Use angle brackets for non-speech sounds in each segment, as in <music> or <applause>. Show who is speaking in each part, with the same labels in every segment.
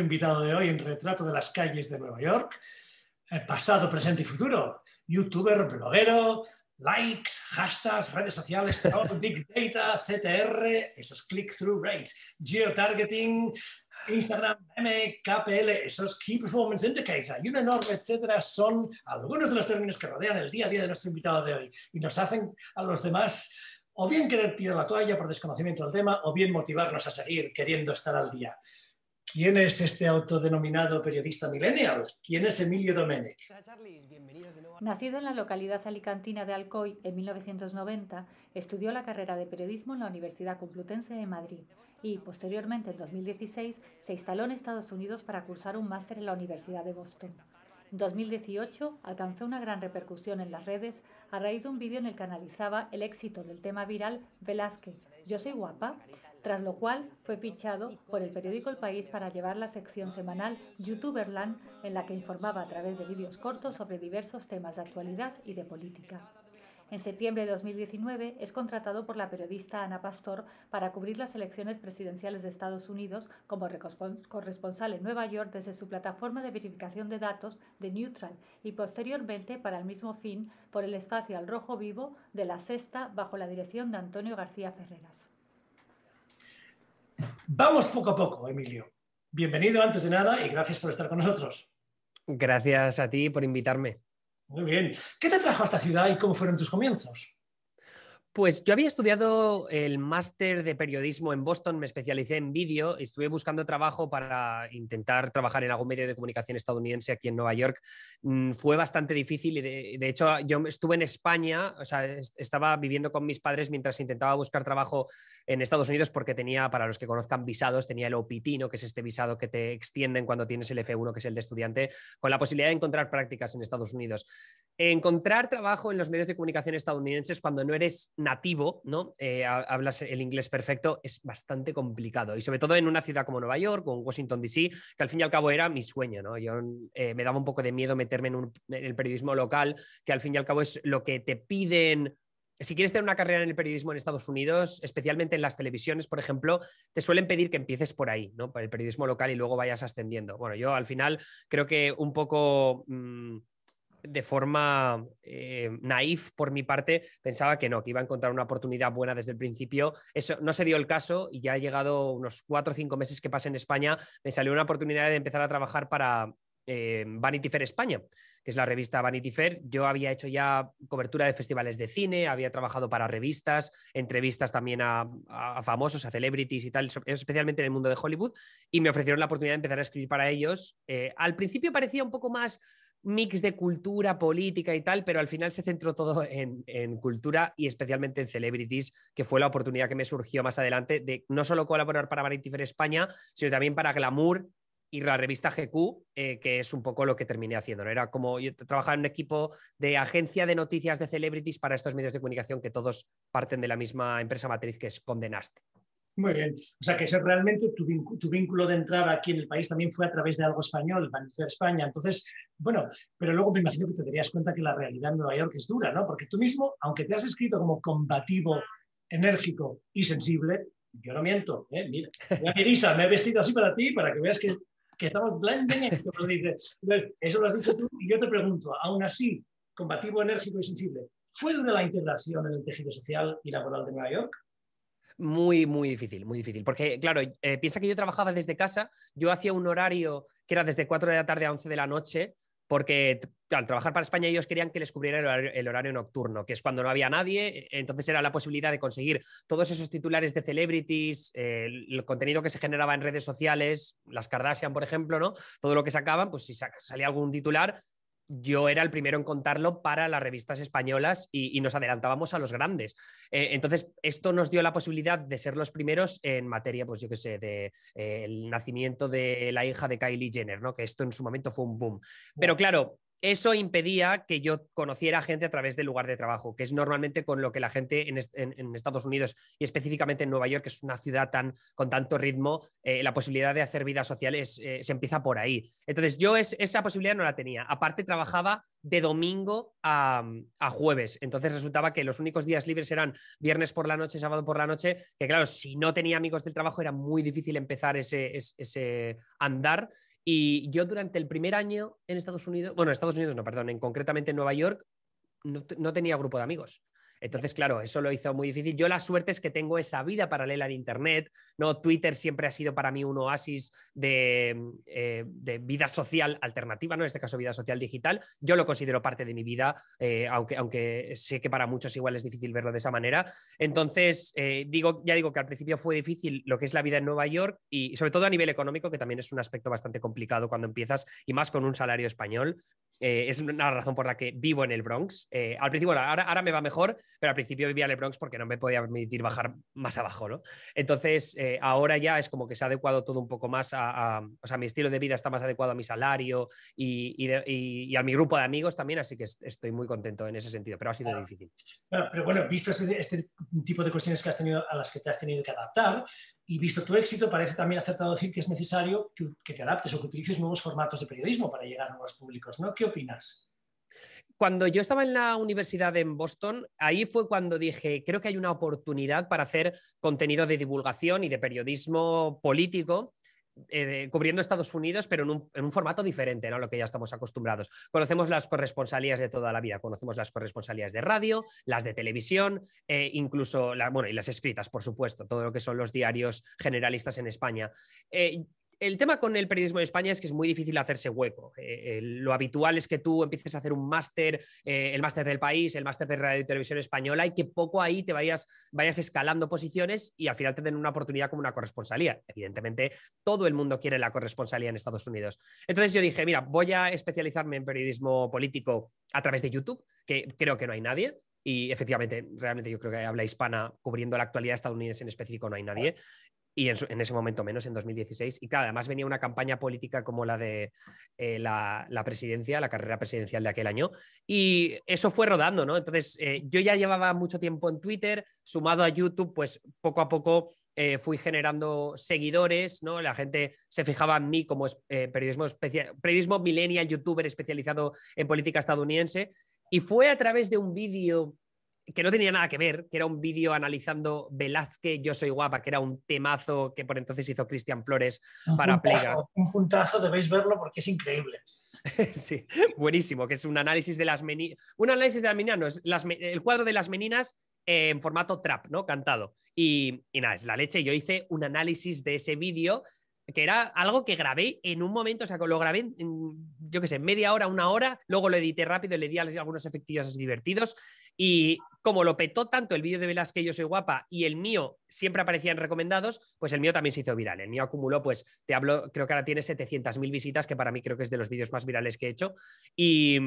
Speaker 1: invitado de hoy en Retrato de las Calles de Nueva York, eh, pasado, presente y futuro, youtuber, bloguero, likes, hashtags, redes sociales, <laughs> big data, CTR, esos click-through rates, geotargeting, Instagram, M, KPL, esos Key Performance Indicators y enorme etcétera son algunos de los términos que rodean el día a día de nuestro invitado de hoy y nos hacen a los demás o bien querer tirar la toalla por desconocimiento del tema o bien motivarnos a seguir queriendo estar al día. ¿Quién es este autodenominado periodista millennial? ¿Quién es Emilio Domenech? Nacido en la localidad alicantina de Alcoy en 1990, estudió la carrera de periodismo en la Universidad Complutense de Madrid y, posteriormente, en 2016, se instaló en Estados Unidos para cursar un máster en la Universidad de Boston. En 2018 alcanzó una gran repercusión en las redes a raíz de un vídeo en el que analizaba el éxito del tema viral Velázquez, Yo soy guapa, tras lo cual fue fichado por el periódico El País para llevar la sección semanal YouTuberland, en la que informaba a través de vídeos cortos sobre diversos temas de actualidad y de política. En septiembre de 2019 es contratado por la periodista Ana Pastor para cubrir las elecciones presidenciales de Estados Unidos como corresponsal en Nueva York desde su plataforma de verificación de datos de Neutral y posteriormente para el mismo fin por el espacio al rojo vivo de la sexta bajo la dirección de Antonio García Ferreras. Vamos poco a poco, Emilio. Bienvenido
Speaker 2: antes de nada y gracias por estar con nosotros. Gracias a ti por invitarme. Muy bien. ¿Qué te trajo a esta ciudad y cómo fueron tus comienzos? Pues yo había estudiado el máster de periodismo en Boston, me especialicé en vídeo, estuve buscando trabajo para intentar trabajar en algún medio de comunicación estadounidense aquí en Nueva York. Mm, fue bastante difícil y de, hecho ah, yo estuve en España, o sea, estaba viviendo con mis padres mientras intentaba buscar trabajo en Estados Unidos porque tenía, para los que conozcan visados, tenía el OPITINO, que es este visado que te extienden cuando tienes el F1, que es el de estudiante, con la posibilidad de encontrar prácticas en Estados Unidos. Encontrar trabajo en los medios de comunicación estadounidenses cuando no eres nativo, ¿no? Eh, hablas el inglés perfecto, es bastante complicado. Y sobre todo en una ciudad como Nueva York o Washington, D.C., que al fin y al cabo era mi sueño, ¿no? Yo eh, me daba un poco de miedo meterme en, el periodismo local, que al fin y al cabo es lo que te piden si quieres tener una carrera en el periodismo en Estados Unidos, especialmente en las televisiones, por ejemplo, te suelen pedir que empieces por ahí, ¿no? Por el periodismo local y luego vayas ascendiendo. Bueno, yo al final creo que un poco. Mm, de forma eh, naif por mi parte, pensaba que no, que iba a encontrar una oportunidad buena desde el principio. Eso no se dio el caso y ya ha llegado unos cuatro o cinco meses que pasé en España, me salió una oportunidad de empezar a trabajar para eh, Vanity Fair España, que es la revista Vanity Fair. Yo había hecho ya cobertura de festivales de cine, había trabajado para revistas, entrevistas también a, famosos, a celebrities y tal, especialmente en el mundo de Hollywood, y me ofrecieron la oportunidad de empezar a escribir para ellos. Eh, al principio parecía un poco más mix de cultura, política y tal, pero al final se centró todo en, cultura y especialmente en celebrities, que fue la oportunidad que me surgió más adelante de no solo colaborar para Vanity Fair España, sino también para Glamour y la revista GQ, eh, que es un poco lo que terminé haciendo. Era como yo trabajaba en un equipo de agencia de noticias de celebrities para estos medios de comunicación que todos parten de la misma empresa matriz que es Conde
Speaker 1: muy bien. O sea que ese, realmente tu, vínculo de entrada aquí en el país también fue a través de algo español, de España. Entonces, bueno, pero luego me imagino que te darías cuenta que la realidad en Nueva York es dura, ¿no? Porque tú mismo, aunque te has escrito como combativo, enérgico y sensible, yo no miento, ¿eh? Mira, Elisa, me he vestido así para ti, para que veas que, estamos blending, Eso lo has dicho tú y yo te pregunto, aún así,
Speaker 2: combativo, enérgico y sensible,
Speaker 1: ¿fue dura la integración en el tejido social y laboral de Nueva York?
Speaker 2: muy, muy difícil, muy difícil. Porque, claro, eh, piensa que yo trabajaba desde casa, yo hacía un horario que era desde 4 de la tarde a 11 de la noche, porque al trabajar para España ellos querían que les cubriera el horario, nocturno, que es cuando no había nadie, e, entonces era la posibilidad de conseguir todos esos titulares de celebrities, eh, el contenido que se generaba en redes sociales, las Kardashian, por ejemplo, ¿no? Todo lo que sacaban, pues si salía algún titular, yo era el primero en contarlo para las revistas españolas y, nos adelantábamos a los grandes. Eh, entonces, esto nos dio la posibilidad de ser los primeros en materia, pues yo qué sé, de eh, el nacimiento de la hija de Kylie Jenner, ¿no? Que esto en su momento fue un boom. Pero claro, eso impedía que yo conociera gente a través del lugar de trabajo, que es normalmente con lo que la gente en, Estados Unidos y específicamente en Nueva York, que es una ciudad tan, con tanto ritmo, eh, la posibilidad de hacer vida social eh, se empieza por ahí. Entonces, yo esa posibilidad no la tenía. Aparte, trabajaba de domingo a, jueves. Entonces, resultaba que los únicos días libres eran viernes por la noche, sábado por la noche, que claro, si no tenía amigos del trabajo era muy difícil empezar ese, ese andar y yo durante el primer año en Estados Unidos, bueno, en Estados Unidos no, perdón, en concretamente en Nueva York, no, no tenía grupo de amigos. Entonces, claro, eso lo hizo muy difícil. Yo la suerte es que tengo esa vida paralela en Internet, ¿no? Twitter siempre ha sido para mí un oasis mm, eh, de, vida social alternativa, ¿no? En este caso, vida social digital. Yo lo considero parte de mi vida, eh, aunque, aunque sé que para muchos igual es difícil verlo de esa manera. Entonces, eh, digo, ya digo que al principio fue difícil lo que es la vida en Nueva York y sobre todo a nivel económico, que también es un aspecto bastante complicado cuando empiezas y más con un salario español. Eh, es una razón por la que vivo en el Bronx. Eh, al principio, ahora, me va mejor, pero al principio vivía en el Bronx porque no me podía permitir bajar más abajo, Entonces, eh, ahora ya es como que se ha adecuado todo un poco más a, o sea, mi estilo de vida está más adecuado a mi salario y, a mi grupo de amigos también, así que estoy muy contento en ese sentido, pero ha sido difícil.
Speaker 1: pero bueno, visto este, este, tipo de cuestiones que has tenido, a las que te has tenido que adaptar, y visto tu éxito, parece también acertado decir que es necesario que, te
Speaker 2: adaptes o que utilices nuevos formatos de periodismo para llegar a nuevos públicos, ¿no? ¿Qué opinas? Cuando yo estaba en la universidad en Boston, ahí fue cuando dije, creo que hay una oportunidad para hacer contenido de divulgación y de periodismo político eh, cubriendo Estados Unidos, pero en un, formato diferente ¿no? a lo que ya estamos acostumbrados. Conocemos las corresponsalías de toda la vida, conocemos las corresponsalías de radio, las de televisión, eh, incluso, bueno, y las escritas, por supuesto, todo lo que son los diarios generalistas en España. Eh, el tema con el periodismo en España es que es muy difícil hacerse hueco. Eh, eh, lo habitual es que tú empieces a hacer un máster, eh, el máster del país, el máster de radio y televisión española, y que poco ahí te vayas, vayas escalando posiciones y al final te den una oportunidad como una corresponsalía. Evidentemente, todo el mundo quiere la corresponsalía en Estados Unidos. Entonces yo dije, mira, voy a especializarme en periodismo político a través de YouTube, que creo que no hay nadie y efectivamente, realmente yo creo que habla hispana cubriendo la actualidad estadounidense en específico no hay nadie y en, ese momento menos, en 2016. Y claro, además venía una campaña política como la de eh, la, presidencia, la carrera presidencial de aquel año. Y eso fue rodando, ¿no? Entonces, eh, yo ya llevaba mucho tiempo en Twitter, sumado a YouTube, pues poco a poco eh, fui generando seguidores, ¿no? La gente se fijaba en mí como periodismo, especial, periodismo millennial, youtuber especializado en política estadounidense. Y fue a través de un vídeo que no tenía nada que ver, que era un vídeo analizando Velázquez, Yo soy guapa, que era un temazo que por entonces hizo Cristian Flores para Plega. Un puntazo, debéis verlo porque es increíble. <laughs> sí, buenísimo, que es un análisis de las meninas, un análisis de las meninas, el cuadro de las meninas en formato trap, ¿no? Cantado. Y, y nada, es la leche. Yo hice un análisis de ese vídeo que era algo que grabé en un momento, o sea, lo grabé yo qué sé, media hora, una hora, luego lo edité rápido y le di algunos efectivos divertidos. Y como lo petó tanto el vídeo de Velázquez Yo Soy Guapa y el mío siempre aparecían recomendados, pues el mío también se hizo viral. El mío acumuló, pues te hablo, creo que ahora tiene 700.000 visitas, que para mí creo que es de los vídeos más virales que he hecho. Y,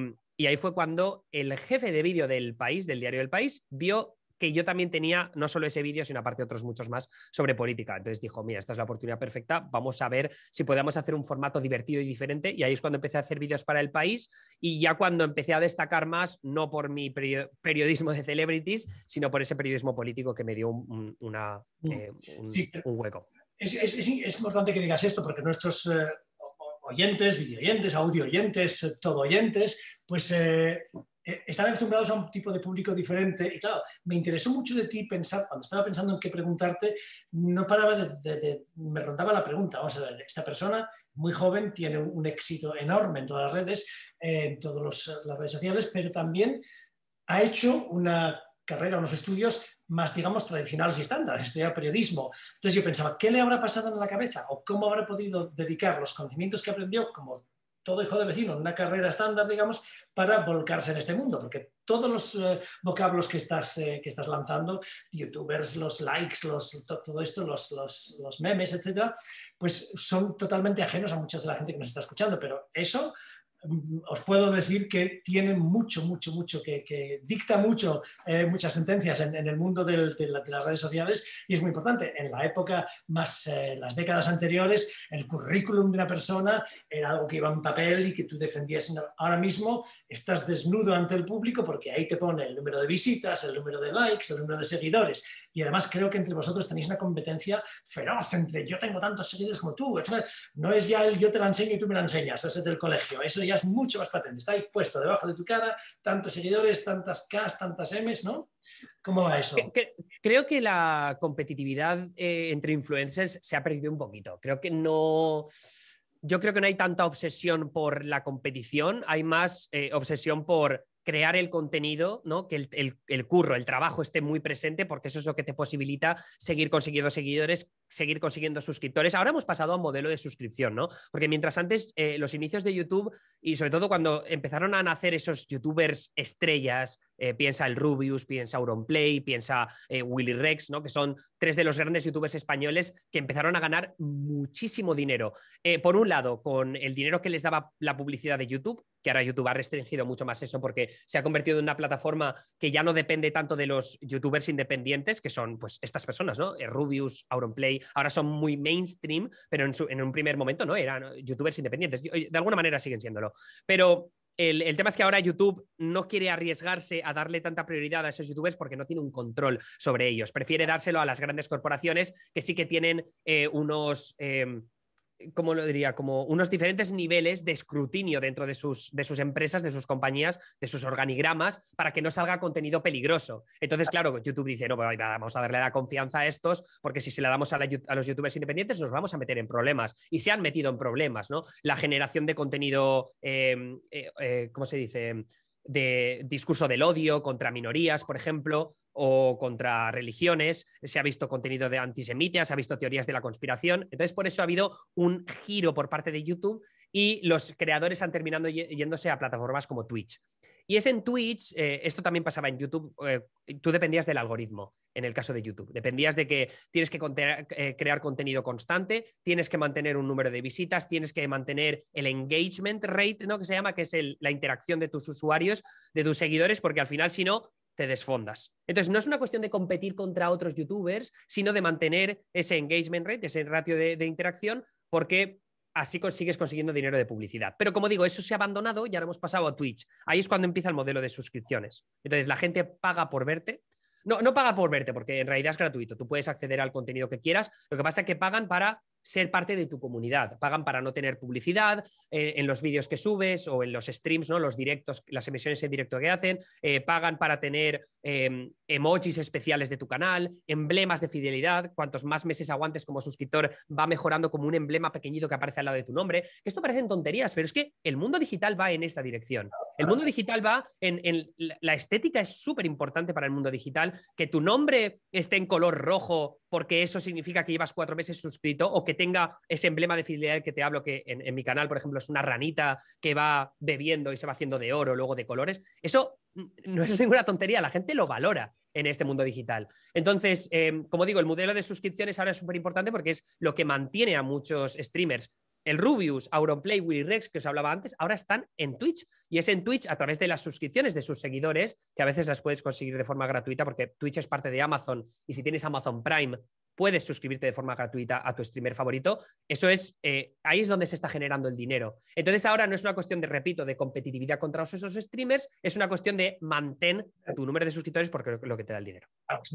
Speaker 2: ahí fue cuando el jefe de vídeo del país, del diario El País, vio que yo también tenía no solo ese vídeo, sino aparte otros muchos más sobre política. Entonces dijo, mira, esta es la oportunidad perfecta, vamos a ver si podemos hacer un formato divertido y diferente. Y ahí es cuando empecé a hacer vídeos para el país y ya cuando empecé a destacar más, no por mi periodismo de celebrities, sino por ese periodismo político que me dio un, hueco.
Speaker 1: Es, importante que digas esto porque nuestros... Eh, oyentes, videoyentes, oyentes, audio oyentes, todo oyentes, pues eh, eh, están acostumbrados a un tipo de público diferente. Y claro, me interesó mucho de ti pensar, cuando estaba pensando en qué preguntarte, no paraba de, me rondaba la pregunta, vamos a ver, esta persona muy joven tiene un éxito enorme en todas las redes, eh, en todas las redes sociales, pero también ha hecho una carrera, unos estudios más, digamos, tradicionales y estándares, estudiar periodismo. Entonces yo pensaba, ¿qué le habrá pasado en la cabeza o cómo habrá podido dedicar los conocimientos que aprendió como todo hijo de vecino, una carrera estándar, digamos, para volcarse en este mundo, porque todos los eh, vocablos que estás, eh, que estás lanzando, youtubers, los likes, los, todo esto, los, memes, etcétera, pues son totalmente ajenos a muchas de la gente que nos está escuchando, pero eso os puedo decir que tiene mucho, mucho, mucho, que, dicta mucho, eh, muchas sentencias en, el mundo de, las redes sociales y es muy importante. En la época, más eh, las décadas anteriores, el currículum de una persona era algo que iba en papel y que tú defendías. Ahora mismo estás desnudo ante el público porque ahí te pone el número de visitas, el número de likes, el número de seguidores. Y además creo que entre vosotros tenéis una competencia feroz entre yo tengo tantos seguidores como tú. No es ya el yo te la enseño y tú me la enseñas, eso es del colegio. Eso ya es mucho más patente. Está ahí puesto debajo de tu cara, tantos seguidores, tantas Ks, tantas Ms, ¿no? ¿Cómo va eso?
Speaker 2: Creo que la competitividad eh, entre influencers se ha perdido un poquito. Creo que no yo creo que no hay tanta obsesión por la competición, hay más eh, obsesión por crear el contenido, ¿no? que el, curro, el trabajo esté muy presente, porque eso es lo que te posibilita seguir consiguiendo seguidores, seguir consiguiendo suscriptores. Ahora hemos pasado a un modelo de suscripción, ¿no? Porque mientras antes eh, los inicios de YouTube y sobre todo cuando empezaron a nacer esos youtubers estrellas, eh, piensa el Rubius, piensa Auronplay, piensa eh, Willy Rex, ¿no? Que son tres de los grandes youtubers españoles que empezaron a ganar muchísimo dinero. por un lado, con el dinero que les daba la publicidad de YouTube, que ahora YouTube ha restringido mucho más eso porque se ha convertido en una plataforma que ya no depende tanto de los youtubers independientes, que son pues estas personas, ¿no? Rubius, Auronplay, ahora son muy mainstream, pero en, un primer momento no, eran youtubers independientes. De alguna manera siguen siéndolo. Pero el, tema es que ahora YouTube no quiere arriesgarse a darle tanta prioridad a esos youtubers porque no tiene un control sobre ellos. Prefiere dárselo a las grandes corporaciones que sí que tienen eh, unos... Eh, como lo diría? Como unos diferentes niveles de escrutinio dentro de sus, de sus empresas, de sus compañías, de sus organigramas, para que no salga contenido peligroso. Entonces, claro, YouTube dice, no, vamos a darle la confianza a estos, porque si se la damos a, los youtubers independientes nos vamos a meter en problemas. Y se han metido en problemas, ¿no? La generación de contenido, em, eh, eh, ¿cómo se dice? de discurso del odio contra minorías, por ejemplo, o contra religiones, se ha visto contenido de antisemitas, se ha visto teorías de la conspiración. Entonces, por eso ha habido un giro por parte de YouTube y los creadores han terminado yéndose a plataformas como Twitch. Y es en Twitch, eh, esto también pasaba en YouTube, eh, tú dependías del algoritmo, en el caso de YouTube. Dependías de que tienes que eh, crear contenido constante, tienes que mantener un número de visitas, tienes que mantener el engagement rate, ¿no? Que se llama, que es la interacción de tus usuarios, de tus seguidores, porque al final, si no, te desfondas. Entonces, no es una cuestión de competir contra otros youtubers, sino de mantener ese engagement rate, ese ratio de interacción, porque así consigues consiguiendo dinero de publicidad. Pero como digo, eso se ha abandonado y ahora hemos pasado a Twitch. Ahí es cuando empieza el modelo de suscripciones. Entonces, la gente paga por verte. No, no paga por verte, porque en realidad es gratuito. Tú puedes acceder al contenido que quieras. Lo que pasa es que pagan para ser parte de tu comunidad. Pagan para no tener publicidad eh, en los vídeos que subes o en los streams, ¿no? los directos, las emisiones en directo que hacen. Eh, pagan para tener em, emojis especiales de tu canal, emblemas de fidelidad. Cuantos más meses aguantes como suscriptor, va mejorando como un emblema pequeñito que aparece al lado de tu nombre. Esto parecen tonterías, pero es que el mundo digital va en esta dirección. El mundo digital va en, en la estética es súper importante para el mundo digital. Que tu nombre esté en color rojo porque eso significa que llevas cuatro meses suscrito o que tenga ese emblema de fidelidad que te hablo, que en, mi canal, por ejemplo, es una ranita que va bebiendo y se va haciendo de oro, luego de colores. Eso mm, no es <laughs> ninguna tontería, la gente lo valora en este mundo digital. Entonces, em, como digo, el modelo de suscripciones ahora es súper importante porque es lo que mantiene a muchos streamers el Rubius, Auronplay, Willy Rex, que os hablaba antes, ahora están en Twitch. Y es en Twitch a través de las suscripciones de sus seguidores, que a veces las puedes conseguir de forma gratuita porque Twitch es parte de Amazon. Y si tienes Amazon Prime, puedes suscribirte de forma gratuita a tu streamer favorito. Eso es, eh, ahí es donde se está generando el dinero. Entonces ahora no es una cuestión de, repito, de competitividad contra esos streamers, es una cuestión de mantén tu número de suscriptores porque es lo que te da el dinero.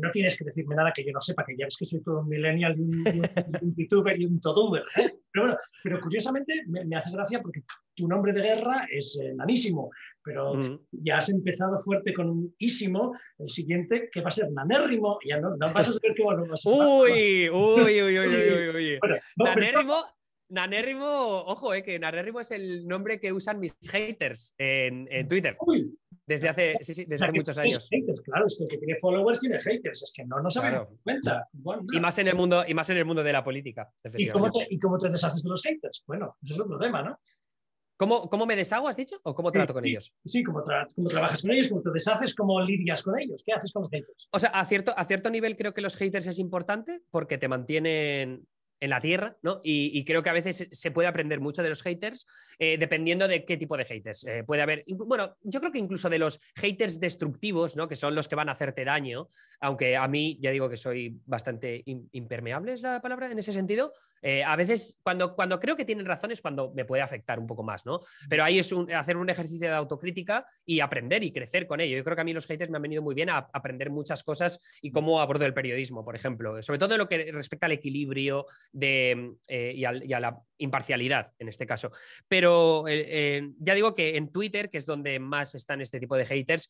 Speaker 1: no tienes que decirme nada que yo no sepa, que ya ves que soy todo un millennial y un, youtuber y un todumber. ¿eh? Pero bueno, pero curiosamente me, hace gracia porque tu nombre de guerra es eh, pero ya has empezado fuerte con un ísimo, el siguiente que va a ser nanérrimo, ya no, vas a saber qué bueno va a uy, uy, uy, uy, uy, uy, uy. <laughs> nanérrimo,
Speaker 2: nanérrimo, ojo, eh, que nanérrimo es el nombre que usan mis haters en, en Twitter. Desde hace, sí, sí, desde hace muchos años.
Speaker 1: Haters, claro, es que el que tiene followers tiene haters, es que no nos claro. dado
Speaker 2: cuenta. y, más en el mundo, y más en el mundo de la política. ¿Y cómo, te,
Speaker 1: ¿Y cómo te deshaces de los haters? Bueno, eso es un problema,
Speaker 2: ¿no? ¿Cómo, me deshago, has dicho? ¿O cómo trato con ellos? Sí, cómo, trabajas con ellos, cómo te deshaces, cómo lidias con ellos, qué haces con los haters. O sea, a cierto, a cierto nivel creo que los haters es importante porque te mantienen, en la tierra, ¿no? Y, creo que a veces se puede aprender mucho de los haters, eh, dependiendo de qué tipo de haters eh, puede haber. Bueno, yo creo que incluso de los haters destructivos, ¿no? Que son los que van a hacerte daño, aunque a mí ya digo que soy bastante impermeable, es la palabra en ese sentido. Eh, a veces, cuando, cuando creo que tienen razón es cuando me puede afectar un poco más, ¿no? Pero ahí es un, hacer un ejercicio de autocrítica y aprender y crecer con ello. Yo creo que a mí los haters me han venido muy bien a aprender muchas cosas y cómo abordo el periodismo, por ejemplo, sobre todo en lo que respecta al equilibrio de, eh, y, a la imparcialidad en este caso. Pero eh, eh, ya digo que en Twitter, que es donde más están este tipo de haters,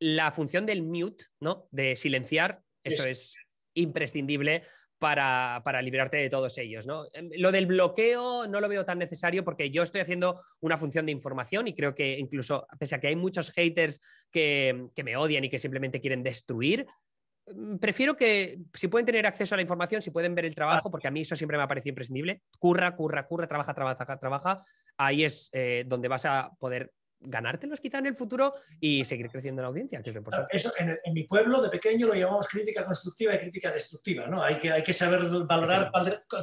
Speaker 2: la función del mute, ¿no? De silenciar, eso es imprescindible para, para, librarte de todos ellos. ¿no? Em, lo del bloqueo no lo veo tan necesario porque yo estoy haciendo una función de información y creo que incluso, pese a que hay muchos haters que, que me odian y que simplemente quieren destruir, Mm, prefiero que, si pueden tener acceso a la información, si pueden ver el trabajo, porque a mí eso siempre me ha parecido imprescindible, curra, curra, curra, trabaja, trabaja, trabaja, ahí es eh, donde vas a poder ganártelos quizá en el futuro y seguir creciendo la audiencia, que es importante. Eso,
Speaker 1: en, mi pueblo de pequeño lo llamamos crítica constructiva y crítica destructiva, ¿no? Hay que, hay que saber valorar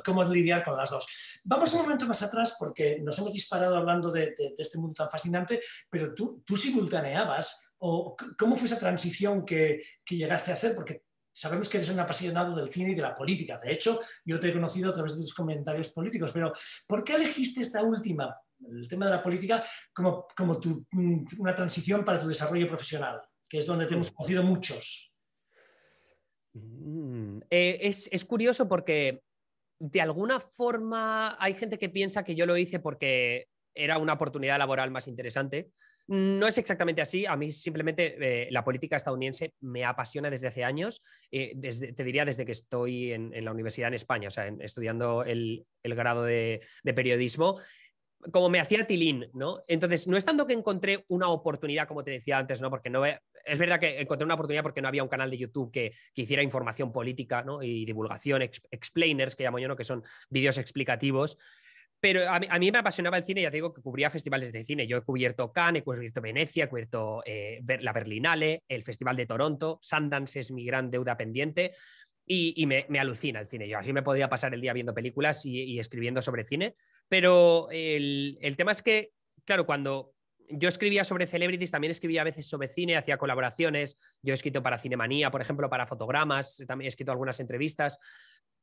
Speaker 1: cómo lidiar con las dos. Vamos un momento más atrás porque nos hemos disparado hablando de, este mundo tan fascinante, pero tú, tú simultaneabas o cómo fue esa transición que, que llegaste a hacer, porque sabemos que eres un apasionado del cine y de la política. De hecho, yo te he conocido a través de tus comentarios políticos, pero ¿por qué elegiste esta última el tema de la política como, como mm, una transición para tu desarrollo profesional, que es donde te hemos mm. conocido muchos.
Speaker 2: Mm, eh, es, es curioso porque de alguna forma hay gente que piensa que yo lo hice porque era una oportunidad laboral más interesante. No es exactamente así. A mí simplemente eh, la política estadounidense me apasiona desde hace años. Eh, desde, te diría desde que estoy en, la universidad en España, o sea, estudiando el, el grado de, de, periodismo como me hacía Tilín, ¿no? Entonces, no es tanto que encontré una oportunidad, como te decía antes, ¿no? Porque no es verdad que encontré una oportunidad porque no había un canal de YouTube que, que hiciera información política, ¿no? Y divulgación, explainers, que llamo yo, ¿no? Que son vídeos explicativos. Pero a mí, me apasionaba el cine, ya te digo que cubría festivales de cine. Yo he cubierto Cannes, he cubierto Venecia, he cubierto eh, la Berlinale, el Festival de Toronto, Sundance es mi gran deuda pendiente y, me, alucina el cine. Yo así me podría pasar el día viendo películas y, escribiendo sobre cine, pero el, tema es que, claro, cuando yo escribía sobre celebrities, también escribía a veces sobre cine, hacía colaboraciones, yo he escrito para Cinemanía, por ejemplo, para fotogramas, también he escrito algunas entrevistas,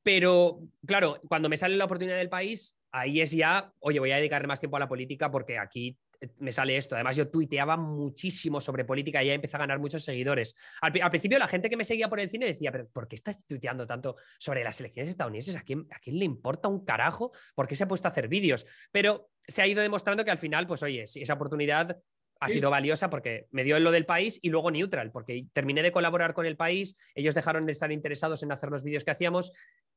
Speaker 2: pero claro, cuando me sale la oportunidad del país, ahí es ya, oye, voy a dedicar más tiempo a la política porque aquí me sale esto. Además, yo tuiteaba muchísimo sobre política y ya empecé a ganar muchos seguidores. Al, principio, la gente que me seguía por el cine decía, pero ¿por qué estás tuiteando tanto sobre las elecciones estadounidenses? ¿A quién, a quién le importa un carajo? ¿Por qué se ha puesto a hacer vídeos? Pero se ha ido demostrando que al final, pues oye, esa oportunidad ha sido valiosa porque me dio en lo del país y luego neutral, porque terminé de colaborar con el país, ellos dejaron de estar interesados en hacer los vídeos que hacíamos.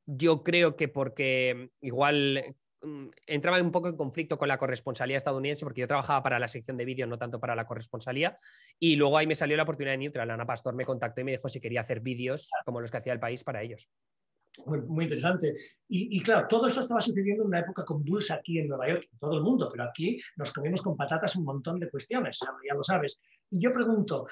Speaker 2: Yo creo que porque igual Mm, entraba un poco en conflicto con la corresponsalía estadounidense porque yo trabajaba para la sección de vídeo, no tanto para la corresponsalía. Y luego ahí me salió la oportunidad de Neutral. Ana Pastor me contactó y me dijo si quería hacer vídeos como los que hacía el país para ellos.
Speaker 1: Muy, interesante. Y, claro, todo eso estaba sucediendo en una época convulsa aquí en Nueva York, todo el mundo, pero aquí nos comimos con patatas un montón de cuestiones, ya lo sabes. Y yo pregunto,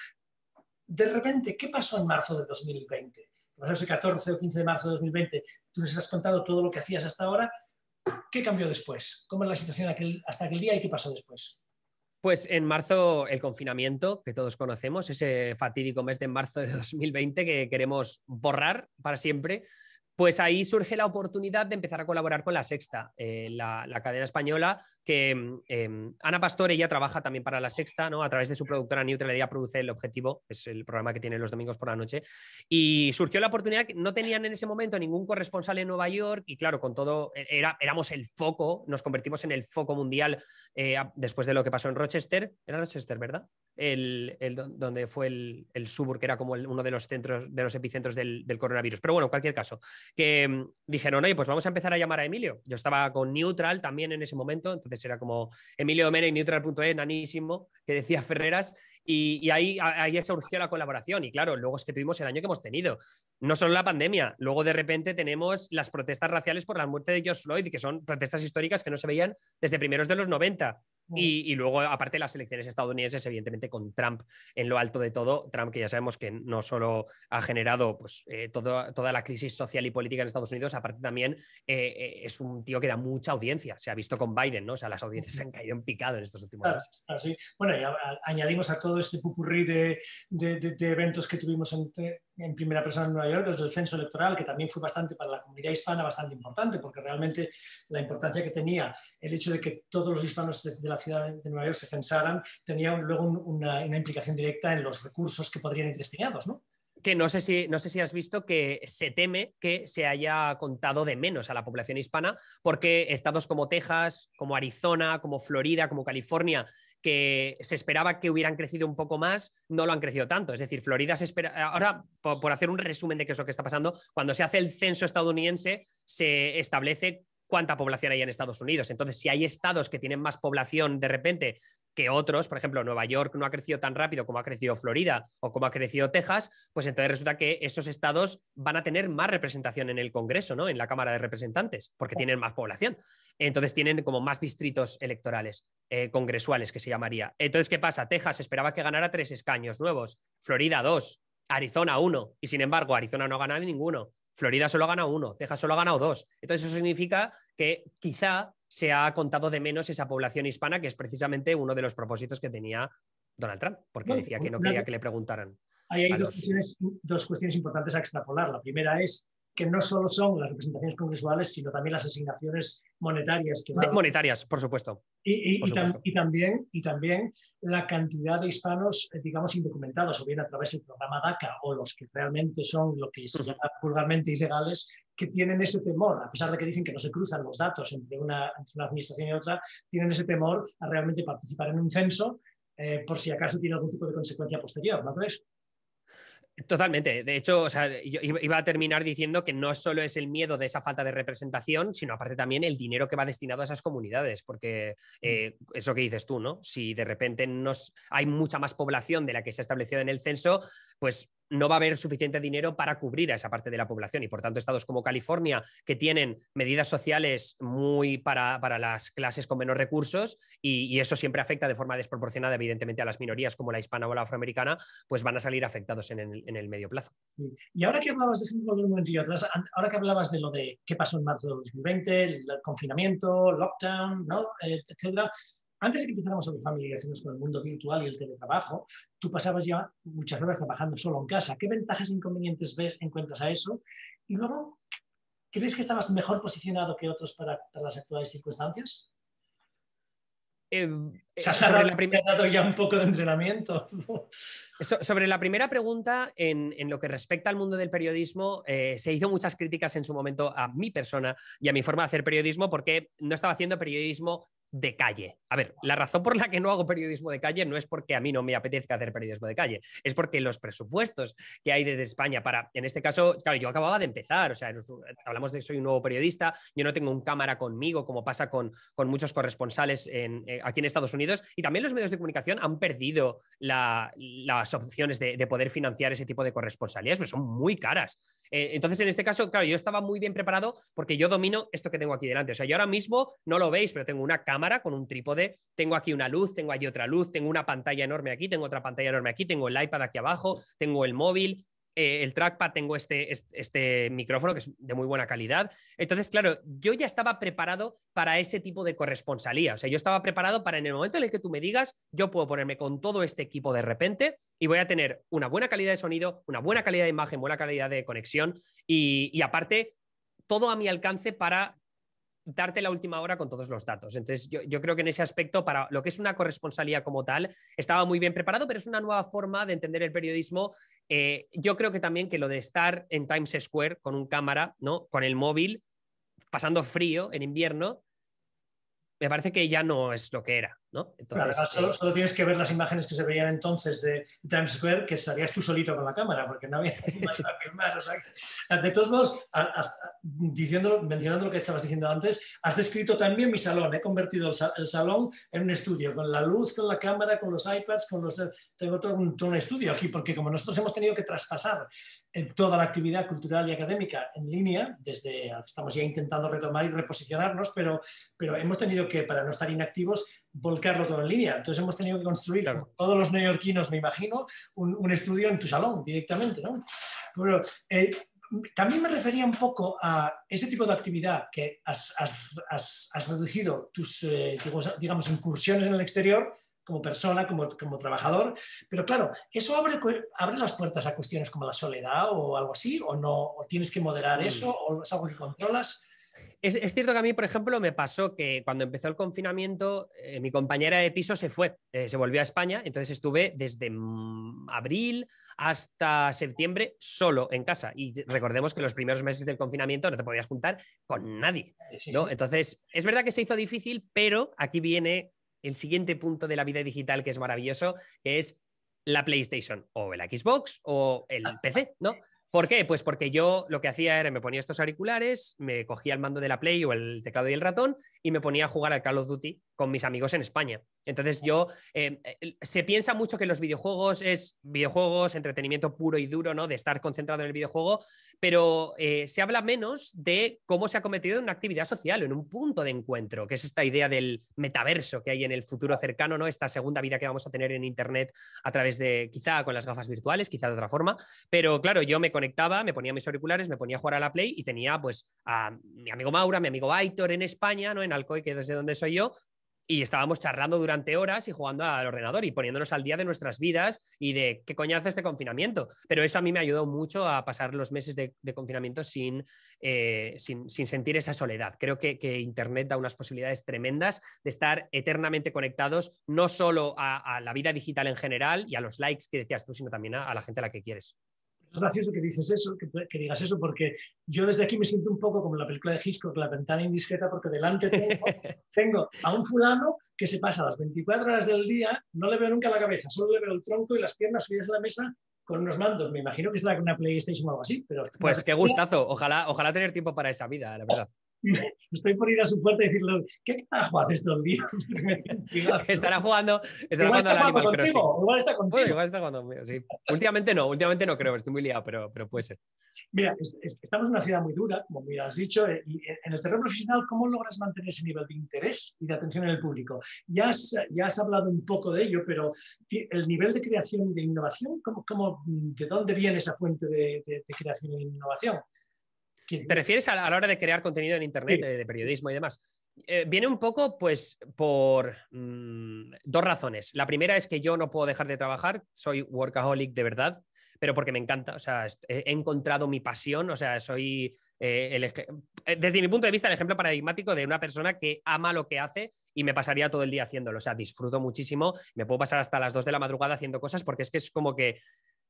Speaker 1: de repente, ¿qué pasó en marzo de 2020? pasó ese 14 o 15 de marzo de 2020, tú nos has contado todo lo que hacías hasta ahora, ¿Qué cambió después? ¿Cómo era la situación hasta aquel día y qué pasó después?
Speaker 2: Pues en marzo el confinamiento que todos conocemos, ese fatídico mes de marzo de 2020 <laughs> que queremos borrar para siempre, pues ahí surge la oportunidad de empezar a colaborar con La Sexta, eh, la, cadena española, que em, Ana Pastor, ella trabaja también para La Sexta, ¿no? A través de su productora Neutral, ella produce El Objetivo, es el programa que tiene los domingos por la noche. Y surgió la oportunidad, que no tenían en ese momento ningún corresponsal en Nueva York, y claro, con todo, e, era, éramos el foco, nos convertimos en el foco mundial eh, después de lo que pasó en Rochester. Era Rochester, ¿verdad? el, donde fue el, el, que era como uno de los centros, de los epicentros del, coronavirus. Pero bueno, en cualquier caso, que mm, dijeron, oye, pues vamos a empezar a llamar a Emilio. Yo estaba con Neutral también en ese momento, entonces era como Emilio Mene, y neutral.e, nanísimo, que decía Ferreras, y, y ahí, ahí surgió la colaboración. Y claro, luego es que tuvimos el año que hemos tenido. No solo la pandemia, luego de repente tenemos las protestas raciales por la muerte de George Floyd, que son protestas históricas que no se veían desde primeros de los 90. Mm. Y, luego, aparte, las elecciones estadounidenses, evidentemente, con Trump en lo alto de todo. Trump, que ya sabemos que no solo ha generado pues, eh, toda la crisis social y política en Estados Unidos, aparte también eh, eh, es un tío que da mucha audiencia. Se ha visto con Biden, ¿no? O sea, las audiencias se han caído en picado en estos últimos años
Speaker 1: Bueno, añadimos a todo este pupurrí de, eventos que tuvimos en, primera persona en Nueva York, desde el censo electoral, que también fue bastante para la comunidad hispana bastante importante, porque realmente la importancia que tenía el hecho de que todos los hispanos de, la ciudad de Nueva York se censaran tenía luego una, una, implicación directa en los recursos que podrían ir destinados, ¿no?
Speaker 2: que no sé, si, no sé si has visto que se teme que se haya contado de menos a la población hispana, porque estados como Texas, como Arizona, como Florida, como California, que se esperaba que hubieran crecido un poco más, no lo han crecido tanto. Es decir, Florida se espera. Ahora, por, por hacer un resumen de qué es lo que está pasando, cuando se hace el censo estadounidense, se establece cuánta población hay en Estados Unidos. Entonces, si hay estados que tienen más población de repente que otros, por ejemplo, Nueva York no ha crecido tan rápido como ha crecido Florida o como ha crecido Texas, pues entonces resulta que esos estados van a tener más representación en el Congreso, ¿no? En la Cámara de Representantes, porque tienen más población. Entonces tienen como más distritos electorales, eh, congresuales, que se llamaría. Entonces, ¿qué pasa? Texas esperaba que ganara tres escaños nuevos, Florida dos, Arizona uno, y sin embargo, Arizona no ganado ninguno. Florida solo ha ganado uno, Texas solo ha ganado dos. Entonces eso significa que quizá se ha contado de menos esa población hispana, que es precisamente uno de los propósitos que tenía Donald Trump, porque decía que no quería que le preguntaran. hay dos, cuestiones,
Speaker 1: dos, cuestiones, importantes a extrapolar. La primera es que no solo son las representaciones congresuales, sino también las asignaciones monetarias. Que Monetarias,
Speaker 2: por supuesto. Y, y,
Speaker 1: también, y también la cantidad de hispanos, eh, digamos, indocumentados, o bien a través del programa DACA, o los que realmente son lo que se llama vulgarmente ilegales, que tienen ese temor, a pesar de que dicen que no se cruzan los datos entre una, entre una administración y otra, tienen ese temor a realmente participar en un censo, eh, por si acaso tiene algún tipo de consecuencia posterior,
Speaker 2: ¿no crees? Totalmente. De hecho, o sea, yo iba a terminar diciendo que no solo es el miedo de esa falta de representación, sino aparte también el dinero que va destinado a esas comunidades, porque mm. eh, eso es que dices tú, ¿no? Si de repente nos, hay mucha más población de la que se ha establecido en el censo, pues no va a haber suficiente dinero para cubrir a esa parte de la población. Y por tanto, estados como California, que tienen medidas sociales muy para, las clases con menos recursos, y, eso siempre afecta de forma desproporcionada, evidentemente, a las minorías como la hispana o la afroamericana, pues van a salir afectados en el, medio plazo.
Speaker 1: Y ahora que hablabas, de un ahora que hablabas de lo de qué pasó en marzo de 2020, el confinamiento, lockdown, ¿no? Eh, antes de que empezáramos a familiarizarnos con el mundo virtual y el teletrabajo, tú pasabas ya muchas horas trabajando solo en casa. ¿Qué ventajas e inconvenientes ves, encuentras a eso? Y luego, ¿crees que estabas mejor posicionado que otros para, las actuales circunstancias? Eh, eh sobre la primera ya un poco de entrenamiento.
Speaker 2: sobre la primera pregunta, en, lo que respecta al mundo del periodismo, eh, se hizo muchas críticas en su momento a mi persona y a mi forma de hacer periodismo porque no estaba haciendo periodismo de calle. A ver, la razón por la que no hago periodismo de calle no es porque a mí no me apetezca hacer periodismo de calle, es porque los presupuestos que hay desde España para, en este caso, claro, yo acababa de empezar, o sea, hablamos de que soy un nuevo periodista, yo no tengo un cámara conmigo, como pasa con, con muchos corresponsales eh, aquí en Estados Unidos, y también los medios de comunicación han perdido las opciones de, poder financiar ese tipo de corresponsalías, pues son muy caras. Eh, entonces, en este caso, claro, yo estaba muy bien preparado porque yo domino esto que tengo aquí delante, o sea, yo ahora mismo no lo veis, pero tengo una cámara con un trípode, tengo aquí una luz, tengo allí otra luz, tengo una pantalla enorme aquí, tengo otra pantalla enorme aquí, tengo el iPad aquí abajo, tengo el móvil, eh, el trackpad, tengo este, este, micrófono que es de muy buena calidad. Entonces, claro, yo ya estaba preparado para ese tipo de corresponsalía. O sea, yo estaba preparado para en el momento en el que tú me digas, yo puedo ponerme con todo este equipo de repente y voy a tener una buena calidad de sonido, una buena calidad de imagen, buena calidad de conexión y aparte todo a mi alcance para darte la última hora con todos los datos. Entonces, yo, creo que en ese aspecto, para lo que es una corresponsalía como tal, estaba muy bien preparado, pero es una nueva forma de entender el periodismo. Eh, yo creo que también que lo de estar en Times Square con un cámara, ¿no? con el móvil, pasando frío en invierno, me parece que ya no es lo que era. Entonces, eh,
Speaker 1: solo, tienes que ver las imágenes que se veían entonces de Times Square, que salías tú solito con la cámara, porque no había <laughs> de todos modos, mencionando lo que estabas diciendo antes, has descrito también mi salón. He convertido el, salón en un estudio, con la luz, con la cámara, con los iPads, con los... Tengo todo un, estudio aquí, porque como nosotros hemos tenido que traspasar eh, toda la actividad cultural y académica en línea, desde estamos ya intentando retomar y reposicionarnos, pero, pero hemos tenido que, para no estar inactivos, volcarlo todo en línea. Entonces hemos tenido que construir, todos los neoyorquinos, me imagino, un, estudio en tu salón directamente. ¿no? Pero, eh, también me refería un poco a ese tipo de actividad que has, reducido tus, eh, digamos, incursiones en el exterior como persona, como, como trabajador, pero claro, ¿eso abre, abre las puertas a cuestiones como la soledad o algo así? ¿O no? ¿O tienes que moderar mm. eso? ¿O
Speaker 2: es algo que controlas? Es, cierto que a mí, por ejemplo, me pasó que cuando empezó el confinamiento, eh, mi compañera de piso se fue, eh, se volvió a España, entonces estuve desde mm, abril hasta septiembre solo en casa. Y recordemos que los primeros meses del confinamiento no te podías juntar con nadie. ¿no? Entonces, es verdad que se hizo difícil, pero aquí viene el siguiente punto de la vida digital que es maravilloso, que es la PlayStation o la Xbox o el ah, PC, ¿no? ¿Por qué? Pues porque yo lo que hacía era me ponía estos auriculares, me cogía el mando de la Play o el teclado y el ratón y me ponía a jugar al Call of Duty con mis amigos en España. Entonces yo, eh, se piensa mucho que los videojuegos es videojuegos, entretenimiento puro y duro, ¿no? De estar concentrado en el videojuego, pero eh, se habla menos de cómo se ha cometido en una actividad social, en un punto de encuentro, que es esta idea del metaverso que hay en el futuro cercano, ¿no? Esta segunda vida que vamos a tener en Internet a través de, quizá con las gafas virtuales, quizá de otra forma, pero claro, yo me me ponía mis auriculares, me ponía a jugar a la Play y tenía pues a mi amigo Maura, mi amigo Aitor en España, ¿no? En Alcoy, que es desde donde soy yo, y estábamos charlando durante horas y jugando al ordenador y poniéndonos al día de nuestras vidas y de qué hace este confinamiento. Pero eso a mí me ayudó mucho a pasar los meses de, confinamiento eh, sin, sin, sentir esa soledad. Creo que, Internet da unas posibilidades tremendas de estar eternamente conectados, no solo a, la vida digital en general y a los likes que decías tú, sino también a la gente a la que quieres
Speaker 1: es gracioso que dices eso, que, que, digas eso, porque yo desde aquí me siento un poco como la película de Hitchcock, la ventana indiscreta, porque delante tengo, <laughs> a un fulano que se pasa las 24 horas del día, no le veo nunca la cabeza, solo le veo el tronco y las piernas subidas a la mesa con unos mandos. Me imagino que será una PlayStation o algo así. Pero pues <laughs>
Speaker 2: qué gustazo. Ojalá, ojalá tener tiempo para esa vida, la verdad.
Speaker 1: <laughs> Estoy por ir a su puerta y decirle, ¿qué carajo haces todo el día?
Speaker 2: <laughs> estará jugando, estará jugando al Animal Igual está contigo. igual está últimamente no, últimamente no creo, estoy muy liado, pero, pero puede ser.
Speaker 1: Mira, estamos en una ciudad muy dura, como ya has dicho, eh, y en el terreno profesional, ¿cómo logras mantener ese nivel de interés y de atención en el público? Ya has, hablado un poco de ello, pero el nivel de creación y de innovación, de dónde viene esa fuente de creación e innovación?
Speaker 2: Te refieres a la hora de crear contenido en Internet, de, periodismo y demás. Eh, viene un poco, pues, por mm, dos razones. La primera es que yo no puedo dejar de trabajar, soy workaholic de verdad, pero porque me encanta, o sea, he encontrado mi pasión, o sea, soy, eh, eh, desde mi punto de vista, el ejemplo paradigmático de una persona que ama lo que hace y me pasaría todo el día haciéndolo, o sea, disfruto muchísimo, me puedo pasar hasta las 2 de la madrugada haciendo cosas porque es que es como que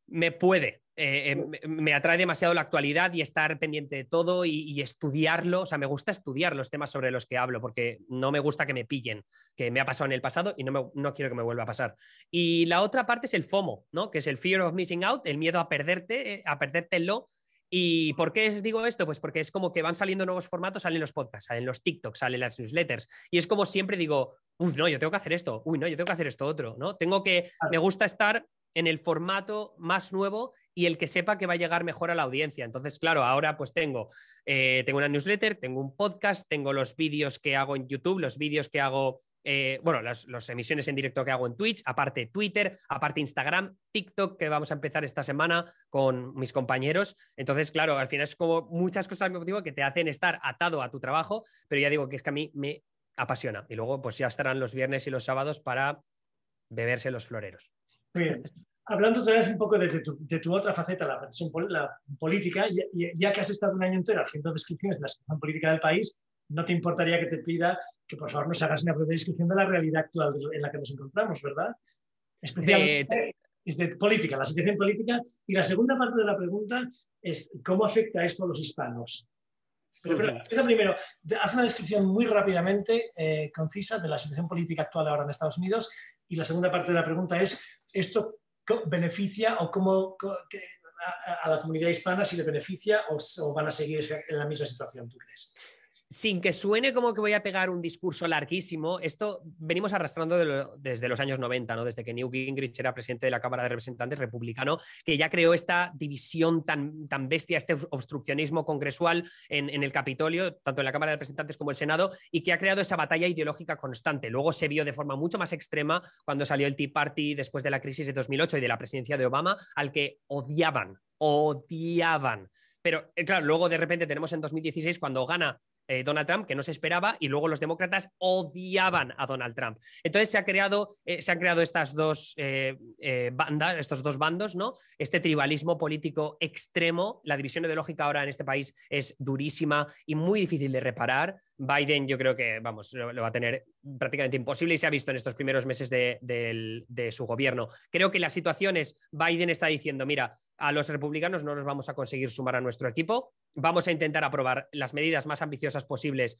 Speaker 2: me puede, eh, eh, me atrae demasiado la actualidad y estar pendiente de todo y, estudiarlo. O sea, me gusta estudiar los temas sobre los que hablo porque no me gusta que me pillen, que me ha pasado en el pasado y no, no quiero que me vuelva a pasar. Y la otra parte es el FOMO, ¿no? que es el fear of missing out, el miedo a perderte, eh, a perdértelo. ¿Y por qué digo esto? Pues porque es como que van saliendo nuevos formatos, salen los podcasts, salen los TikToks, salen las newsletters. Y es como siempre digo, uff, no, yo tengo que hacer esto, uy, no, yo tengo que hacer esto otro, ¿no? Tengo que, me gusta estar en el formato más nuevo y el que sepa que va a llegar mejor a la audiencia. Entonces, claro, ahora pues tengo, eh, tengo una newsletter, tengo un podcast, tengo los vídeos que hago en YouTube, los vídeos que hago, eh, bueno, las, las, emisiones en directo que hago en Twitch, aparte Twitter, aparte Instagram, TikTok, que vamos a empezar esta semana con mis compañeros. Entonces, claro, al final es como muchas cosas que te hacen estar atado a tu trabajo, pero ya digo que es que a mí me apasiona. Y luego pues ya estarán los viernes y los sábados para beberse los floreros.
Speaker 1: Bien. Hablando otra vez un poco de, tu, otra faceta, la, la política, ya, ya, que has estado un año entero haciendo descripciones de la situación política del país, no te importaría que te pida que por favor nos hagas una breve descripción de la realidad actual en la que nos encontramos, ¿verdad? Especialmente de, de política, la situación política. Y la segunda parte de la pregunta es cómo afecta esto a los hispanos. Pero, empieza primero, haz una descripción muy rápidamente, eh, concisa, de la situación política actual ahora en Estados Unidos y la segunda parte de la pregunta es, ¿esto beneficia o cómo a, la comunidad hispana si le beneficia o, o van a seguir en la misma situación, tú
Speaker 2: sin que suene como que voy a pegar un discurso larguísimo, esto venimos arrastrando desde los años 90, ¿no? desde que Newt Gingrich era presidente de la Cámara de Representantes republicano, que ya creó esta división tan, tan bestia, este obstruccionismo congresual en, el Capitolio, tanto en la Cámara de Representantes como en el Senado, y que ha creado esa batalla ideológica constante. Luego se vio de forma mucho más extrema cuando salió el Tea Party después de la crisis de 2008 y de la presidencia de Obama, al que odiaban, odiaban. Pero eh, claro, luego de repente tenemos en 2016 cuando gana eh, Donald Trump que no se esperaba y luego los demócratas odiaban a Donald Trump. Entonces se, ha creado, eh, se han creado estas dos eh, bandas, estos dos bandos, ¿no? Este tribalismo político extremo, la división ideológica ahora en este país es durísima y muy difícil de reparar. Biden yo creo que, vamos, lo, va a tener prácticamente imposible y se ha visto en estos primeros meses de, su gobierno. Creo que la situación es, Biden está diciendo, mira, a los republicanos no nos vamos a conseguir sumar a nuestro equipo, vamos a intentar aprobar las medidas más ambiciosas posibles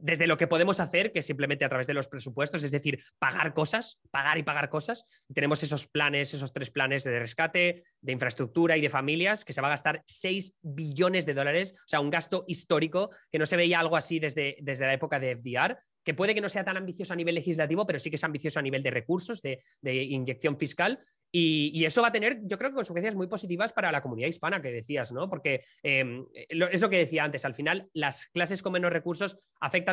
Speaker 2: desde lo que podemos hacer, que simplemente a través de los presupuestos, es decir, pagar cosas, pagar y pagar cosas. Tenemos esos planes, esos tres planes de rescate, de infraestructura y de familias, que se va a gastar 6 billones de dólares, o sea, un gasto histórico que no se veía algo así desde, desde la época de FDR, que puede que no sea tan ambicioso a nivel legislativo, pero sí que es ambicioso a nivel de recursos, de, inyección fiscal. Y, eso va a tener, yo creo que consecuencias muy positivas para la comunidad hispana que decías, ¿no? Porque eh, es lo que decía antes, al final las clases con menos recursos afectan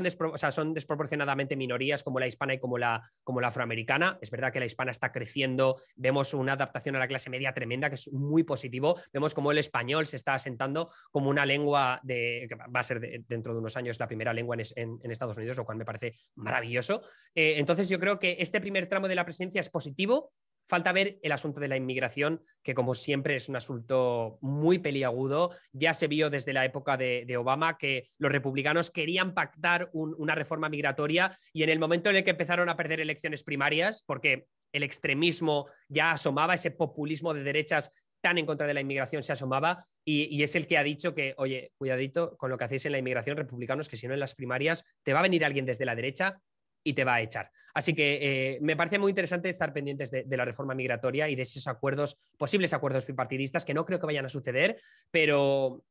Speaker 2: son desproporcionadamente minorías como la hispana y como la, como la afroamericana. Es verdad que la hispana está creciendo, vemos una adaptación a la clase media tremenda que es muy positivo, vemos como el español se está asentando como una lengua de, que va a ser dentro de unos años la primera lengua en, Estados Unidos, lo cual me parece maravilloso. Eh, entonces yo creo que este primer tramo de la presidencia es positivo, Falta ver el asunto de la inmigración, que como siempre es un asunto muy peliagudo. Ya se vio desde la época de, Obama que los republicanos querían pactar una reforma migratoria y en el momento en el que empezaron a perder elecciones primarias, porque el extremismo ya asomaba, ese populismo de derechas tan en contra de la inmigración se asomaba y, es el que ha dicho que, oye, cuidadito con lo que hacéis en la inmigración republicanos, que si no en las primarias te va a venir alguien desde la derecha y te va a echar. Así que eh, me parece muy interesante estar pendientes de, la reforma migratoria y de esos acuerdos, posibles acuerdos bipartidistas, que no creo que vayan a suceder, pero,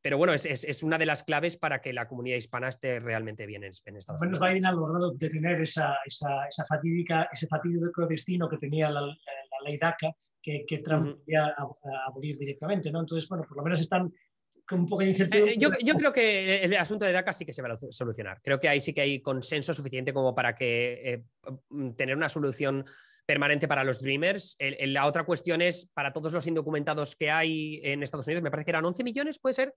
Speaker 2: pero bueno, es, es, una de las claves para que la comunidad hispana esté realmente bien en, Estados Unidos. Bueno, Biden ha
Speaker 1: logrado detener esa, esa, esa fatídica, ese fatídico destino que tenía la, ley DACA, que, que Trump abolir directamente, ¿no? Entonces, bueno, por lo menos están eh, eh, yo, creo
Speaker 2: que el asunto de DACA sí que se va a solucionar. Creo que ahí sí que hay consenso suficiente como para que eh, mm, tener una solución permanente para los Dreamers. la otra cuestión es, para todos los indocumentados que hay en Estados Unidos, me parece que eran 11 millones, ¿puede ser?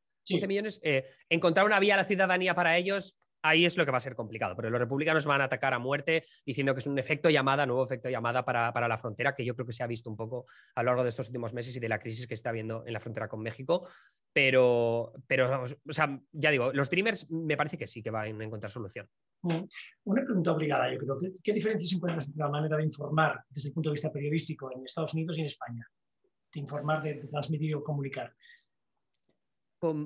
Speaker 2: millones. encontrar una vía a la ciudadanía para ellos ahí es lo que va a ser complicado, pero los republicanos van a atacar a muerte diciendo que es un efecto llamada, nuevo efecto llamada para, la frontera, que yo creo que se ha visto un poco a lo largo de estos últimos meses y de la crisis que está habiendo en la frontera con México. Pero, pero o sea, ya digo, los dreamers me parece que sí que van a encontrar solución.
Speaker 1: Mm. Una pregunta obligada, yo creo. ¿Qué, qué diferencias encuentras entre la manera de informar desde el punto de vista periodístico en Estados Unidos y en España? De informar, de transmitir o comunicar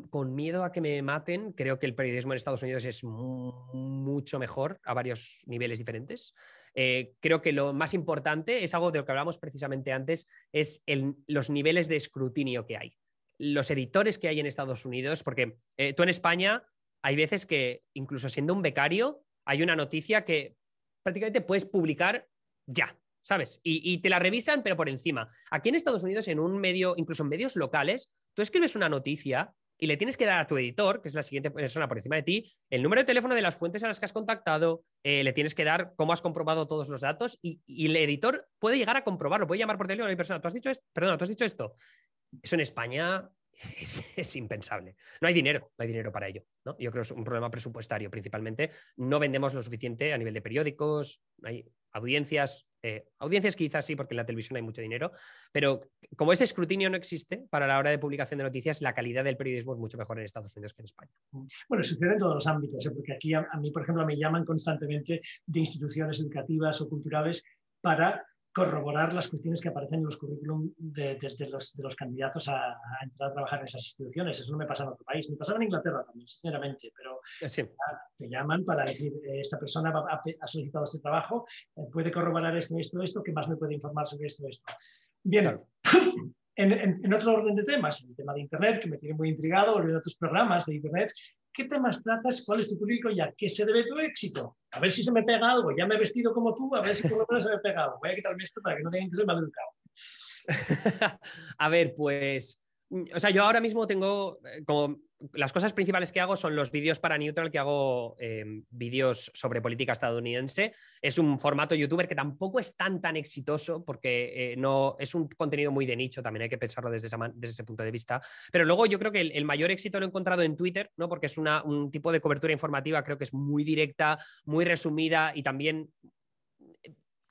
Speaker 2: con, miedo a que me maten, creo que el periodismo en Estados Unidos es mucho mejor a varios niveles diferentes. Eh, creo que lo más importante es algo de lo que hablamos precisamente antes, es el, los niveles de escrutinio que hay. Los editores que hay en Estados Unidos, porque eh, tú en España hay veces que, incluso siendo un becario, hay una noticia que prácticamente puedes publicar ya, ¿sabes? Y, y, te la revisan, pero por encima. Aquí en Estados Unidos, en un medio, incluso en medios locales, tú escribes una noticia y le tienes que dar a tu editor, que es la siguiente persona por encima de ti, el número de teléfono de las fuentes a las que has contactado, eh, le tienes que dar cómo has comprobado todos los datos y, el editor puede llegar a comprobarlo, puede llamar por teléfono a la persona, tú has dicho esto, perdona, tú has dicho esto. Eso en España es, impensable. No hay dinero, no hay dinero para ello. Yo creo que es un problema presupuestario principalmente. No vendemos lo suficiente a nivel de periódicos, hay audiencias, eh, audiencias quizás sí, porque en la televisión hay mucho dinero, pero como ese escrutinio no existe, para la hora de publicación de noticias, la calidad del periodismo es mucho mejor en Estados Unidos que en España.
Speaker 1: Bueno, sucede en todos los ámbitos, ¿eh? porque aquí a mí, por ejemplo, me llaman constantemente de instituciones educativas o culturales para corroborar las cuestiones que aparecen en los currículum de, los, candidatos a, entrar a trabajar en esas instituciones. Eso no me pasa en otro país, me pasaba en Inglaterra también, sinceramente, pero eh, te llaman para decir, eh, esta persona ha, solicitado este trabajo, eh, puede corroborar esto, esto, esto, ¿qué más me puede informar sobre esto, esto? Bien, en, en, otro orden de temas, el tema de Internet, que me tiene muy intrigado, volviendo a tus programas de Internet, ¿Qué temas tratas? ¿Cuál es tu público y a qué se debe tu éxito? A ver si se me pega algo. Ya me he vestido como tú, a ver si por lo menos se me pega algo. Voy a quitarme esto para que no tengan que ser educados.
Speaker 2: <laughs> a ver, pues o sea, yo ahora mismo tengo eh, como las cosas principales que hago son los vídeos para Neutral, que hago em, vídeos sobre política estadounidense. Es un formato youtuber que tampoco es tan tan exitoso porque eh, no es un contenido muy de nicho, también hay que pensarlo desde, ese punto de vista. Pero luego yo creo que el, mayor éxito lo he encontrado en Twitter, ¿no? porque es un tipo de cobertura informativa, creo que es muy directa, muy resumida y también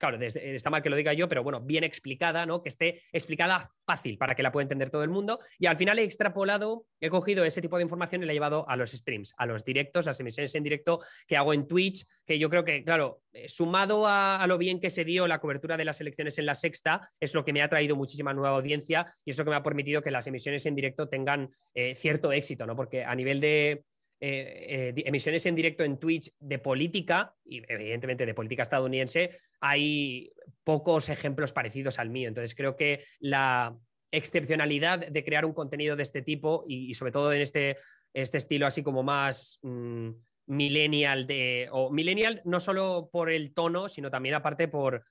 Speaker 2: claro, eh, está mal que lo diga yo, pero bueno, bien explicada, ¿no? Que esté explicada fácil para que la pueda entender todo el mundo. Y al final he extrapolado, he cogido ese tipo de información y la he llevado a los streams, a los directos, las emisiones en directo que hago en Twitch, que yo creo que, claro, eh, sumado a, lo bien que se dio la cobertura de las elecciones en la sexta, es lo que me ha traído muchísima nueva audiencia y es lo que me ha permitido que las emisiones en directo tengan eh, cierto éxito, ¿no? Porque a nivel de eh, eh, emisiones en directo en Twitch de política, y evidentemente de política estadounidense, hay pocos ejemplos parecidos al mío. Entonces creo que la excepcionalidad de crear un contenido de este tipo y, sobre todo en este, este, estilo así como más mm, millennial de, o millennial no solo por el tono, sino también aparte por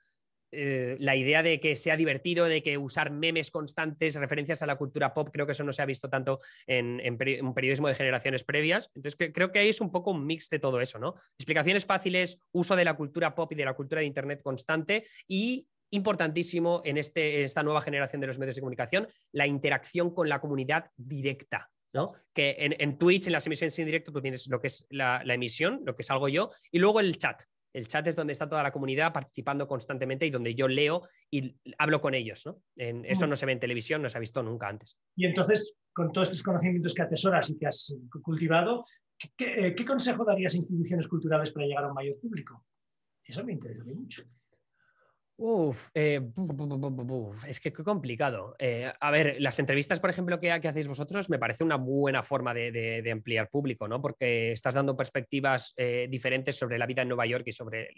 Speaker 2: eh, la idea de que sea divertido, de que usar memes constantes, referencias a la cultura pop, creo que eso no se ha visto tanto en, un periodismo de generaciones previas. Entonces, que, creo que ahí es un poco un mix de todo eso, ¿no? Explicaciones fáciles, uso de la cultura pop y de la cultura de Internet constante y importantísimo en, este, esta nueva generación de los medios de comunicación, la interacción con la comunidad directa. ¿no? Que en, Twitch, en las emisiones en directo, tú tienes lo que es la, la, emisión, lo que salgo yo, y luego el chat, el chat es donde está toda la comunidad participando constantemente y donde yo leo y hablo con ellos. En, eso mm. no se ve en televisión, no se ha visto nunca antes.
Speaker 1: Y entonces, con todos estos conocimientos que atesoras y que has cultivado, qué eh, consejo darías a instituciones culturales para llegar a un mayor público? Eso me interesa mucho.
Speaker 2: Uf, eh, es que qué complicado. Eh, a ver, las entrevistas, por ejemplo, que, hacéis vosotros, me parece una buena forma de, ampliar público, ¿no? Porque estás dando perspectivas eh, diferentes sobre la vida en Nueva York y sobre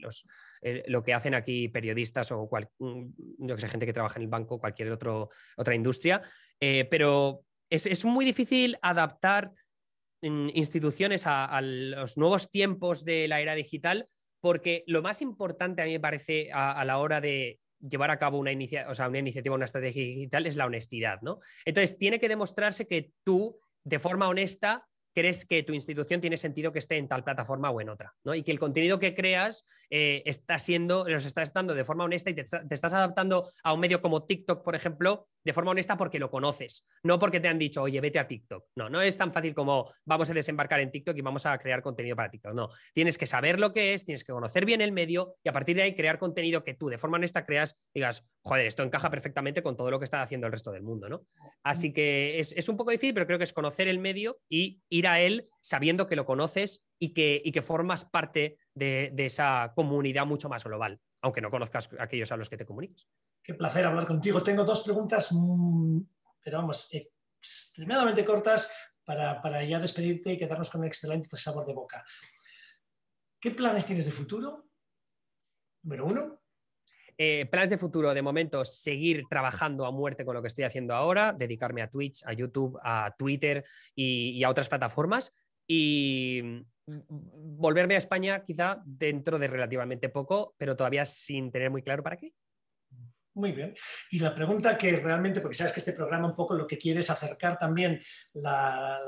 Speaker 2: lo que hacen aquí periodistas o cual, mm, que gente que trabaja en el banco, o cualquier otro, otra industria. pero es, muy difícil adaptar mm, instituciones a, los nuevos tiempos de la era digital porque lo más importante a mí me parece a, la hora de llevar a cabo una, iniciativa, o sea, una iniciativa, una estrategia digital es la honestidad, ¿no? Entonces, tiene que demostrarse que tú, de forma honesta, crees que tu institución tiene sentido que esté en tal plataforma o en otra, ¿no? Y que el contenido que creas eh, está siendo, los estás dando de forma honesta y te, estás adaptando a un medio como TikTok, por ejemplo, de forma honesta porque lo conoces, no porque te han dicho, oye, vete a TikTok. No, no es tan fácil como vamos a desembarcar en TikTok y vamos a crear contenido para TikTok. No, tienes que saber lo que es, tienes que conocer bien el medio y a partir de ahí crear contenido que tú de forma honesta creas, digas, joder, esto encaja perfectamente con todo lo que está haciendo el resto del mundo, ¿no? Así que es, es un poco difícil, pero creo que es conocer el medio y ir a él sabiendo que lo conoces y que, formas parte de, esa comunidad mucho más global, aunque no conozcas a aquellos a los que te comunicas.
Speaker 1: Qué placer hablar contigo. Tengo dos preguntas, mm, pero vamos, extremadamente cortas para, para ya despedirte y quedarnos con un excelente sabor de boca. ¿Qué planes tienes de futuro? Número uno.
Speaker 2: Eh, planes de futuro, de momento, seguir trabajando a muerte con lo que estoy haciendo ahora, dedicarme a Twitch, a YouTube, a Twitter y, a otras plataformas. Y, mm, volverme a España quizá dentro de relativamente poco, pero todavía sin tener muy claro para qué.
Speaker 1: Muy bien. Y la pregunta que realmente, porque sabes que este programa un poco lo que quiere es acercar también la,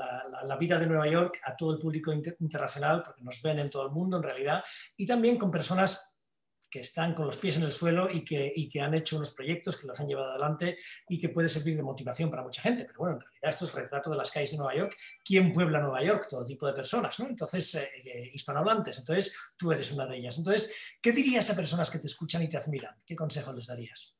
Speaker 1: vida de Nueva York a todo el público internacional, porque nos ven en todo el mundo en realidad, y también con personas que están con los pies en el suelo y que, han hecho unos proyectos que los han llevado adelante y que puede servir de motivación para mucha gente. Pero bueno, en realidad esto es retrato de las calles de Nueva York. ¿Quién puebla Nueva York? Todo tipo de personas, ¿no? Entonces, eh, eh, hispanohablantes. Entonces, tú eres una de ellas. Entonces, ¿qué dirías a personas que te escuchan y te admiran? ¿Qué consejo les darías?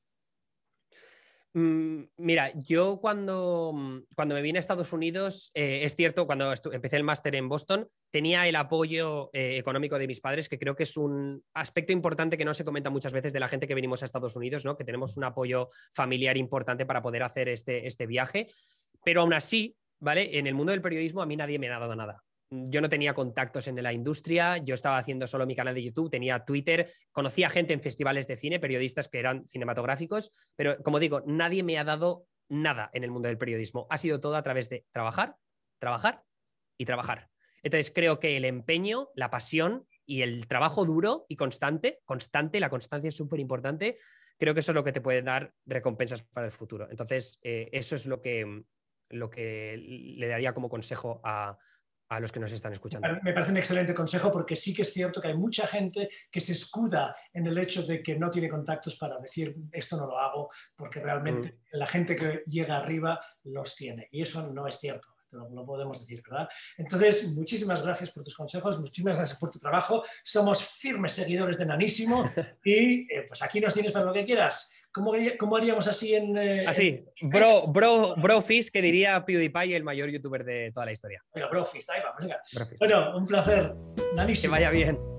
Speaker 2: Mm, mira, yo cuando, mm, cuando me vine a Estados Unidos, eh, es cierto, cuando empecé el máster en Boston, tenía el apoyo eh, económico de mis padres, que creo que es un aspecto importante que no se comenta muchas veces de la gente que venimos a Estados Unidos, ¿no? que tenemos un apoyo familiar importante para poder hacer este, este viaje. Pero aún así, ¿vale? En el mundo del periodismo a mí nadie me ha dado nada yo no tenía contactos en la industria, yo estaba haciendo solo mi canal de YouTube, tenía Twitter, conocía gente en festivales de cine, periodistas que eran cinematográficos, pero como digo, nadie me ha dado nada en el mundo del periodismo. Ha sido todo a través de trabajar, trabajar y trabajar. Entonces creo que el empeño, la pasión y el trabajo duro y constante, constante, la constancia es súper importante, creo que eso es lo que te puede dar recompensas para el futuro. Entonces, eh, eso es lo que, lo que le daría como consejo a, a los que nos están escuchando. Me parece un
Speaker 1: excelente consejo porque sí que es cierto que hay mucha gente que se escuda en el hecho de que no tiene contactos para decir esto no lo hago porque realmente mm. la gente que llega arriba los tiene y eso no es cierto. Lo podemos decir, ¿verdad? Entonces, muchísimas gracias por tus consejos, muchísimas gracias por tu trabajo. Somos firmes seguidores de Nanísimo <laughs> y eh, pues aquí nos tienes para lo que quieras. ¿Cómo, cómo haríamos así en. Eh, así, eh? Bro,
Speaker 2: bro, que diría PewDiePie, el mayor youtuber de toda la historia. Venga, Bro Fist, ahí vamos, venga. Bueno, un placer. Que vaya bien.